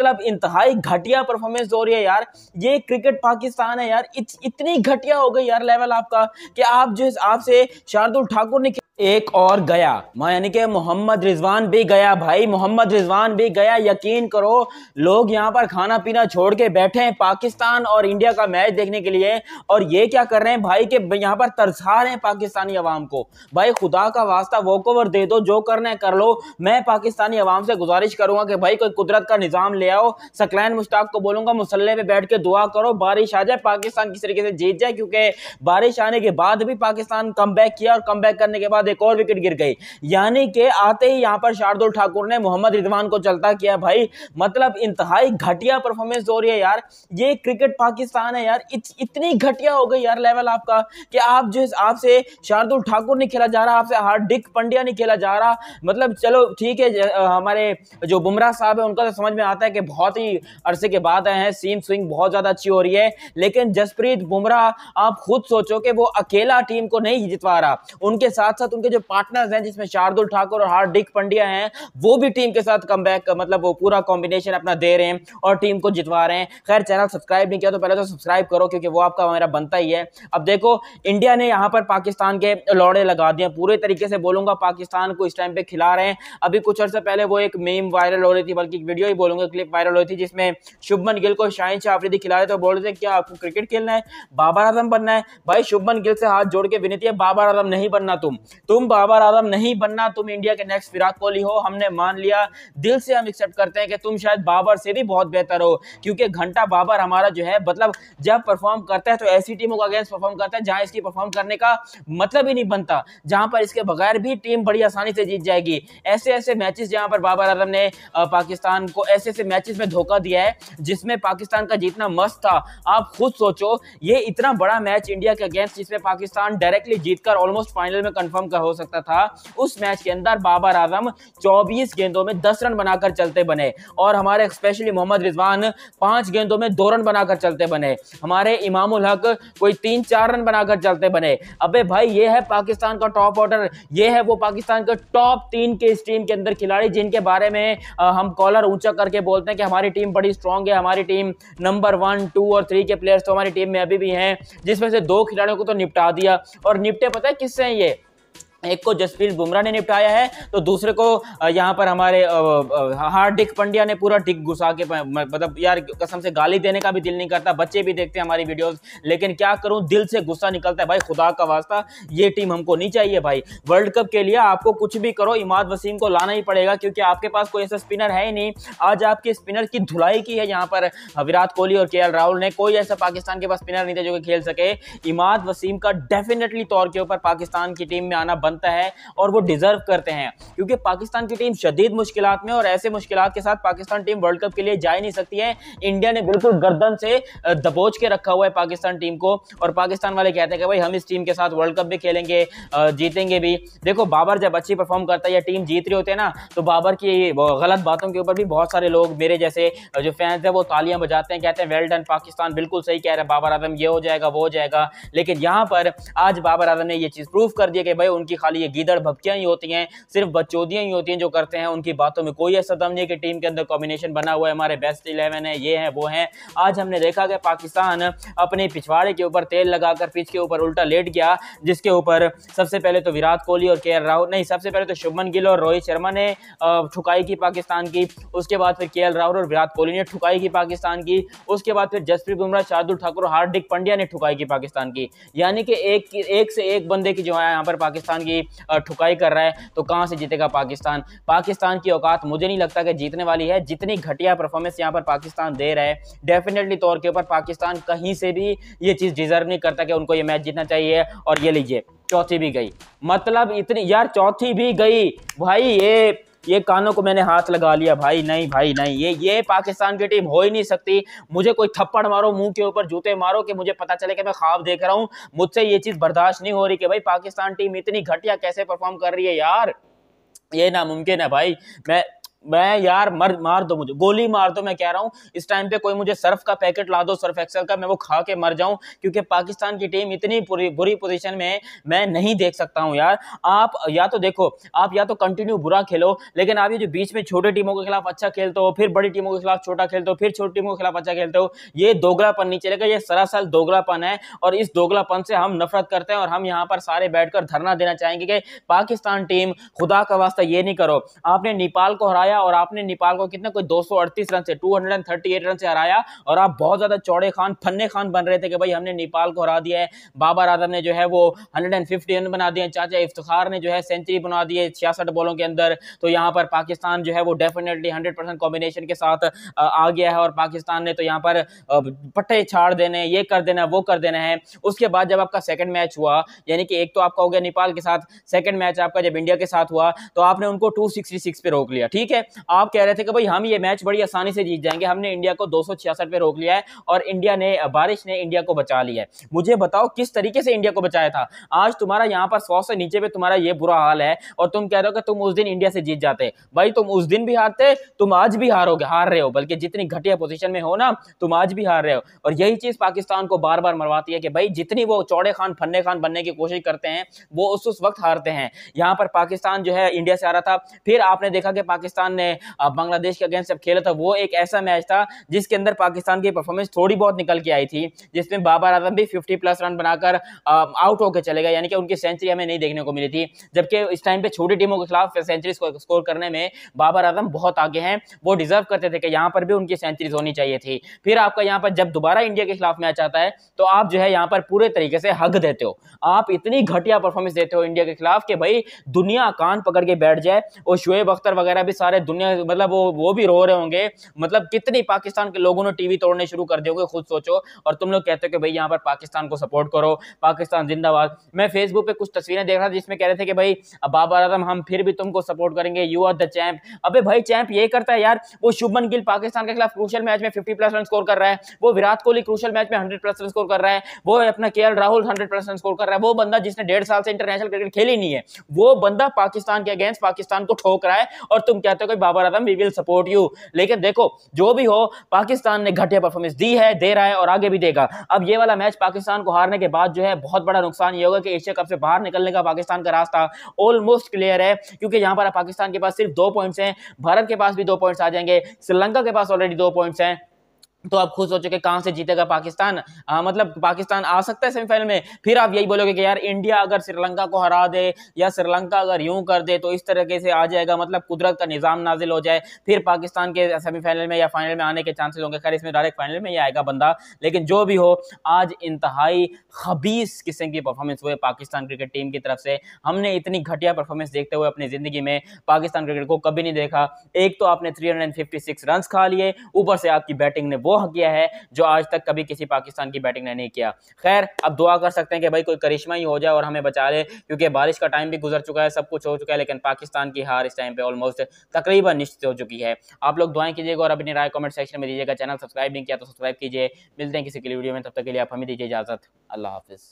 club मतलब इंतहाई घटिया परफॉर्मेंस हो रही है यार ये क्रिकेट पाकिस्तान है यार इत, इतनी घटिया हो गई यार लेवल आपका कि आप जो आपसे शार्दुल ठाकुर ने एक और गया यानी कि मोहम्मद रिजवान भी गया भाई मोहम्मद रिजवान भी गया यकीन करो लोग यहाँ पर खाना पीना छोड़ के बैठे हैं पाकिस्तान और इंडिया का मैच देखने के लिए और ये क्या कर रहे हैं भाई के यहाँ पर तरसा रहे हैं पाकिस्तानी अवाम को भाई खुदा का वास्ता वॉक ओवर दे दो जो करना है कर लो मैं पाकिस्तानी अवाम से गुजारिश करूंगा कि भाई कोई कुदरत का निज़ाम ले आओ सकलैन मुश्ताक को बोलूंगा मुसल्ले पर बैठ के दुआ करो बारिश आ जाए पाकिस्तान किस तरीके से जीत जाए क्योंकि बारिश आने के बाद भी पाकिस्तान कम किया और कम करने के बाद एक और विकेट गिर गई यानी कि आते ही यहाँ पर शार्दुल ठाकुर ने मोहम्मद रिजवान को चलता किया भाई मतलब इंतहाई घटिया परफॉर्मेंस हो रही है यार ये क्रिकेट पाकिस्तान है यार इत, इतनी घटिया हो गई यार लेवल आपका कि आप जो आपसे शार्दुल ठाकुर नहीं खेला जा रहा आपसे हार्दिक पंड्या नहीं खेला जा रहा मतलब चलो ठीक है हमारे जो बुमराह साहब है उनका तो समझ में आता है कि बहुत ही अरसे के बाद आए हैं सीम स्विंग बहुत ज़्यादा अच्छी हो रही है लेकिन जसप्रीत बुमराह आप खुद सोचो कि वो अकेला टीम को नहीं जितवा रहा उनके साथ साथ साथ उनके जो पार्टनर्स हैं जिसमें शार्दुल ठाकुर और हार्दिक पंड्या हैं वो भी टीम के साथ कम मतलब वो पूरा कॉम्बिनेशन अपना दे रहे हैं और टीम को जितवा रहे हैं खैर चैनल सब्सक्राइब नहीं किया तो पहले तो सब्सक्राइब करो क्योंकि वो आपका मेरा बनता ही है अब देखो इंडिया ने यहाँ पर पाकिस्तान के लौड़े लगा दिए पूरे तरीके से बोलूंगा पाकिस्तान को इस टाइम पे खिला रहे हैं अभी कुछ अर्से पहले वो एक मेम वायरल हो रही थी बल्कि वीडियो ही बोलूंगा क्लिप वायरल हुई थी जिसमें शुभमन गिल को शाहिन शाह आफरीदी खिला रहे तो थे बोल रहे थे क्या आपको क्रिकेट खेलना है बाबर आजम बनना है भाई शुभमन गिल से हाथ जोड़ के विनती है बाबर आजम नहीं बनना तुम तुम बाबर आजम नहीं बनना तुम इंडिया के नेक्स्ट विराट कोहली हो हमने मान लिया दिल से हम एक्सेप्ट करते हैं कि तुम शायद बाबर से भी बहुत बेहतर हो क्योंकि घंटा बाबर हमारा जो है मतलब जब परफॉर्म करता है तो ऐसी टीमों का अगेंस्ट परफॉर्म करता है जहां इसकी परफॉर्म करने का मतलब ही नहीं बनता जहां पर इसके बगैर भी टीम बड़ी आसानी से जीत जाएगी ऐसे ऐसे मैचेस जहां पर बाबर आजम ने पाकिस्तान को ऐसे ऐसे मैचेस में धोखा दिया है जिसमें पाकिस्तान का जीतना मस्त था आप खुद सोचो ये इतना बड़ा मैच इंडिया के अगेंस्ट जिसमें पाकिस्तान डायरेक्टली जीतकर ऑलमोस्ट फाइनल में कंफर्म कर हो सकता था उस मैच के अंदर बाबर आजम चौबीस गेंदों में दस रन बनाकर चलते बने और हमारे स्पेशली मोहम्मद रिजवान पांच गेंदों में दो रन बनाकर चलते बने हमारे इमाम हक कोई तीन चार रन बनाकर चलते बने अबे भाई ये है पाकिस्तान का टॉप ऑर्डर ये है वो पाकिस्तान का टॉप तीन के इस टीम के अंदर खिलाड़ी जिनके बारे में हम कॉलर ऊंचा करके बोलते हैं कि हमारी टीम बड़ी स्ट्रांग है हमारी टीम नंबर वन टू और थ्री के प्लेयर्स तो हमारी टीम में अभी भी हैं जिसमें से दो खिलाड़ियों को तो निपटा दिया और निपटे पता है किससे हैं ये एक को जसप्रीत बुमराह ने निपटाया है तो दूसरे को यहाँ पर हमारे हार्दिक पंड्या ने पूरा टिक घुसा के मतलब यार कसम से गाली देने का भी दिल नहीं करता बच्चे भी देखते हैं हमारी वीडियोस लेकिन क्या करूँ दिल से गुस्सा निकलता है भाई खुदा का वास्ता ये टीम हमको नहीं चाहिए भाई वर्ल्ड कप के लिए आपको कुछ भी करो इमाद वसीम को लाना ही पड़ेगा क्योंकि आपके पास कोई ऐसा स्पिनर है ही नहीं आज आपके स्पिनर की धुलाई की है यहाँ पर विराट कोहली और के राहुल ने कोई ऐसा पाकिस्तान के पास स्पिनर नहीं था जो कि खेल सके इमाद वसीम का डेफिनेटली तौर के ऊपर पाकिस्तान की टीम में आना बनता है और वो डिजर्व करते हैं क्योंकि पाकिस्तान की टीम शदीद मुश्किल में और ऐसे मुश्किल के साथ पाकिस्तान टीम वर्ल्ड कप के लिए जा ही नहीं सकती है इंडिया ने बिल्कुल गर्दन से दबोच के रखा हुआ है पाकिस्तान टीम को और पाकिस्तान वाले कहते हैं कि भाई हम इस टीम के साथ वर्ल्ड कप भी खेलेंगे जीतेंगे भी देखो बाबर जब अच्छी परफॉर्म करता है या टीम जीत रही होती है ना तो बाबर की गलत बातों के ऊपर भी बहुत सारे लोग मेरे जैसे जो फैंस हैं वो तालियां बजाते हैं कहते हैं वेल डन पाकिस्तान बिल्कुल सही कह रहे हैं बाबर आजम ये हो जाएगा वो हो जाएगा लेकिन यहाँ पर आज बाबर आजम ने ये चीज़ प्रूव कर दिया कि भाई उनकी खाली ये गीदड़ भक्तियाँ ही होती हैं सिर्फ बचौदियाँ ही होती हैं जो करते हैं उनकी बातों में कोई ऐसा दम नहीं कि टीम के अंदर कॉम्बिनेशन बना हुआ है हमारे बेस्ट इलेवन है ये है वो हैं आज हमने देखा कि पाकिस्तान अपने पिछवाड़े के ऊपर तेल लगाकर पिच के ऊपर उल्टा लेट गया जिसके ऊपर सबसे पहले तो विराट कोहली और के राहुल नहीं सबसे पहले तो शुभमन गिल और रोहित शर्मा ने ठुकाई की पाकिस्तान की उसके बाद फिर के राहुल और विराट कोहली ने ठुकाई की पाकिस्तान की उसके बाद फिर जसप्रीत बुमराह शार्दुल ठाकुर हार्दिक पंड्या ने ठुकाई की पाकिस्तान की यानी कि एक एक से एक बंदे की जो है यहाँ पर पाकिस्तान की ठुकाई कर रहा है तो कहाँ से जीतेगा पाकिस्तान पाकिस्तान की औकात मुझे नहीं लगता कि जीतने वाली है जितनी घटिया परफॉर्मेंस यहाँ पर पाकिस्तान दे रहा है डेफिनेटली तौर के ऊपर पाकिस्तान कहीं से भी ये चीज़ डिजर्व नहीं करता कि उनको ये मैच जीतना चाहिए और ये लीजिए चौथी भी गई मतलब इतनी यार चौथी भी गई भाई ये ये कानों को मैंने हाथ लगा लिया भाई नहीं भाई नहीं ये ये पाकिस्तान की टीम हो ही नहीं सकती मुझे कोई थप्पड़ मारो मुंह के ऊपर जूते मारो कि मुझे पता चले कि मैं ख्वाब देख रहा हूँ मुझसे ये चीज़ बर्दाश्त नहीं हो रही कि भाई पाकिस्तान टीम इतनी घटिया कैसे परफॉर्म कर रही है यार ये नामुमकिन है भाई मैं मैं यार मर मार दो मुझे गोली मार दो मैं कह रहा हूँ इस टाइम पे कोई मुझे सर्फ का पैकेट ला दो सर्फ एक्सल का मैं वो खा के मर जाऊं क्योंकि पाकिस्तान की टीम इतनी बुरी बुरी पोजीशन में है मैं नहीं देख सकता हूँ यार आप या तो देखो आप या तो कंटिन्यू बुरा खेलो लेकिन आप ये जो बीच में छोटे टीमों के खिलाफ अच्छा खेलते हो फिर बड़ी टीमों के खिलाफ छोटा खेलते हो फिर छोटी टीमों के खिलाफ अच्छा खेलते हो ये दोगलापन नहीं चलेगा ये सरासर दोगलापन है और इस दोगलापन से हम नफरत करते हैं और हम यहाँ पर सारे बैठ धरना देना चाहेंगे कि पाकिस्तान टीम खुदा का वास्ता ये नहीं करो आपने नेपाल को हराया हराया और आपने नेपाल को कितना कोई 238 रन से 238 रन से हराया और आप बहुत ज़्यादा चौड़े खान फन्ने खान बन रहे थे कि भाई हमने नेपाल को हरा दिया है बाबर आजम ने जो है वो हंड्रेड रन बना दिए चाचा इफ्तार ने जो है सेंचुरी बना दी है छियासठ बॉलों के अंदर तो यहाँ पर पाकिस्तान जो है वो डेफिनेटली हंड्रेड कॉम्बिनेशन के साथ आ गया है और पाकिस्तान ने तो यहाँ पर पट्टे छाड़ देने ये कर देना वो कर देना है उसके बाद जब आपका सेकंड मैच हुआ यानी कि एक तो आपका हो गया नेपाल के साथ सेकंड मैच आपका जब इंडिया के साथ हुआ तो आपने उनको 266 पे रोक लिया ठीक है है आप कह रहे थे कि भाई हम ये मैच बड़ी आसानी से जीत जाएंगे हमने इंडिया को दो पे रोक लिया है और इंडिया ने बारिश ने इंडिया को बचा लिया है मुझे बताओ किस तरीके से इंडिया को बचाया था आज तुम्हारा यहाँ पर सौ से नीचे पे तुम्हारा ये बुरा हाल है और तुम कह रहे हो कि तुम उस दिन इंडिया से जीत जाते भाई तुम उस दिन भी हारते तुम आज भी हारोगे हार रहे हो बल्कि जितनी घटिया पोजिशन में हो ना तुम आज भी हार रहे हो और यही चीज पाकिस्तान को बार बार मरवाती है कि भाई जितनी वो चौड़े खान फन्ने खान बनने की कोशिश करते हैं वो उस उस वक्त हारते हैं यहाँ पर पाकिस्तान जो है इंडिया से आ रहा था फिर आपने देखा कि पाकिस्तान पाकिस्तान ने बांग्लादेश के अगेंस्ट जब खेला था वो एक ऐसा मैच था जिसके अंदर पाकिस्तान की परफॉर्मेंस थोड़ी बहुत निकल के आई थी जिसमें बाबर आजम भी फिफ्टी प्लस रन बनाकर आउट होकर चले गए यानी कि उनकी सेंचुरी हमें नहीं देखने को मिली थी जबकि इस टाइम पर छोटी टीमों के खिलाफ सेंचुरी स्कोर करने में बाबर आजम बहुत आगे हैं वो डिजर्व करते थे कि यहाँ पर भी उनकी सेंचुरीज होनी चाहिए थी फिर आपका यहाँ पर जब दोबारा इंडिया के खिलाफ मैच आता है तो आप जो है यहाँ पर पूरे तरीके से हक देते हो आप इतनी घटिया परफॉर्मेंस देते हो इंडिया के खिलाफ कि भाई दुनिया कान पकड़ के बैठ जाए और शुएब अख्तर वगैरह भी सारे सारे दुनिया मतलब वो वो भी रो रहे होंगे मतलब कितनी पाकिस्तान के लोगों ने टीवी तोड़ने शुरू कर दिए होंगे खुद सोचो और तुम लोग कहते हो कि भाई यहाँ पर पाकिस्तान को सपोर्ट करो पाकिस्तान जिंदाबाद मैं फेसबुक पर कुछ तस्वीरें देख रहा था जिसमें कह रहे थे कि भाई बाबर आजम हम फिर भी तुमको सपोर्ट करेंगे यू आर द चैंप अबे भाई चैंप ये करता है यार वो शुभमन गिल पाकिस्तान के खिलाफ क्रूशल मैच में फिफ्टी प्लस रन स्कोर कर रहा है वो विराट कोहली क्रूशल मैच में हंड्रेड प्लस रन स्कोर कर रहा है वो अपना K Rahul hundred plus run score कर रहा है वो बंदा जिसने डेढ़ साल से इंटरनेशनल क्रिकेट खेली नहीं है वो बंदा पाकिस्तान के अगेंस्ट पाकिस्तान को ठोक रहा है और तुम कहते हो कोई Babar Azam we will support you लेकिन देखो जो भी हो पाकिस्तान ने घटिया परफॉर्मेंस दी है दे रहा है और आगे भी देगा अब ये वाला मैच पाकिस्तान को हारने के बाद जो है बहुत बड़ा नुकसान ये होगा कि एशिया कप से बाहर निकलने का पाकिस्तान का रास्ता ऑलमोस्ट क्लियर है क्योंकि यहाँ पर पाकिस्तान के पास सिर्फ दो पॉइंट्स हैं भारत के पास भी दो पॉइंट्स आ जाएंगे श्रीलंका के पास ऑलरेडी दो पॉइंट्स हैं तो आप खुद हो चुके कहां से जीतेगा पाकिस्तान आ, मतलब पाकिस्तान आ सकता है सेमीफाइनल में फिर आप यही बोलोगे कि यार इंडिया अगर श्रीलंका को हरा दे या श्रीलंका अगर यूं कर दे तो इस तरीके से आ जाएगा मतलब कुदरत का निज़ाम नाजिल हो जाए फिर पाकिस्तान के सेमीफाइनल में या फाइनल में आने के चांसेस होंगे खैर इसमें डायरेक्ट फाइनल में ही आएगा बंदा लेकिन जो भी हो आज इंतहाई खबीस किस्म की परफॉर्मेंस हुई पाकिस्तान क्रिकेट टीम की तरफ से हमने इतनी घटिया परफॉर्मेंस देखते हुए अपनी ज़िंदगी में पाकिस्तान क्रिकेट को कभी नहीं देखा एक तो आपने थ्री हंड्रेड रन खा लिए ऊपर से आपकी बैटिंग ने वो किया है जो आज तक कभी किसी पाकिस्तान की बैटिंग ने नहीं किया खैर अब दुआ कर सकते हैं कि भाई कोई करिश्मा ही हो जाए और हमें बचा ले क्योंकि बारिश का टाइम भी गुजर चुका है सब कुछ हो चुका है लेकिन पाकिस्तान की हार इस टाइम पे ऑलमोस्ट तकरीबन निश्चित हो चुकी है आप लोग दुआएं कीजिएगा और अपनी राय कमेंट सेक्शन में दीजिएगा चैनल सब्सक्राइब नहीं किया तो सब्सक्राइब कीजिए मिलते हैं किसी के लिए वीडियो में तब तक के लिए आप हमें दीजिए इजाज़त अल्लाह हाफिज़